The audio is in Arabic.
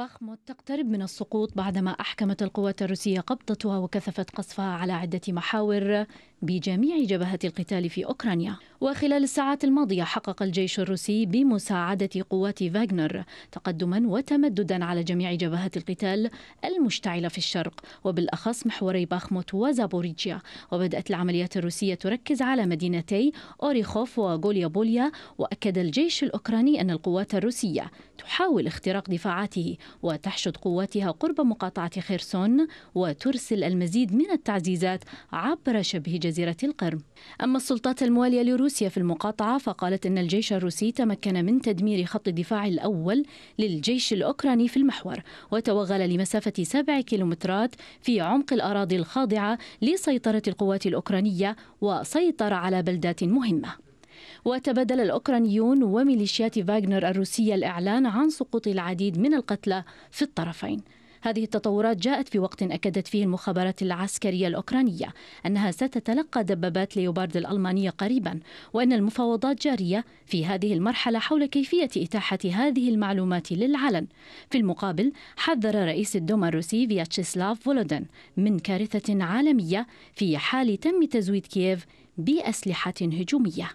باخموت تقترب من السقوط بعدما أحكمت القوات الروسية قبضتها وكثفت قصفها على عدة محاور بجميع جبهات القتال في أوكرانيا وخلال الساعات الماضية حقق الجيش الروسي بمساعدة قوات فاغنر تقدما وتمددا على جميع جبهات القتال المشتعلة في الشرق وبالأخص محوري باخموت وزابوريجيا وبدأت العمليات الروسية تركز على مدينتي أوريخوف وغوليا بوليا وأكد الجيش الأوكراني أن القوات الروسية تحاول اختراق دفاعاته وتحشد قواتها قرب مقاطعة خيرسون وترسل المزيد من التعزيزات عبر شبه جزيرة جزيرة القرم أما السلطات الموالية لروسيا في المقاطعة فقالت أن الجيش الروسي تمكن من تدمير خط الدفاع الأول للجيش الأوكراني في المحور وتوغل لمسافة سبع كيلومترات في عمق الأراضي الخاضعة لسيطرة القوات الأوكرانية وسيطر على بلدات مهمة وتبادل الأوكرانيون وميليشيات فاغنر الروسية الإعلان عن سقوط العديد من القتلى في الطرفين هذه التطورات جاءت في وقت أكدت فيه المخابرات العسكرية الأوكرانية أنها ستتلقى دبابات ليوبارد الألمانية قريبا وأن المفاوضات جارية في هذه المرحلة حول كيفية إتاحة هذه المعلومات للعلن في المقابل حذر رئيس الدوما الروسي فياتشيسلاف فولودن من كارثة عالمية في حال تم تزويد كييف بأسلحة هجومية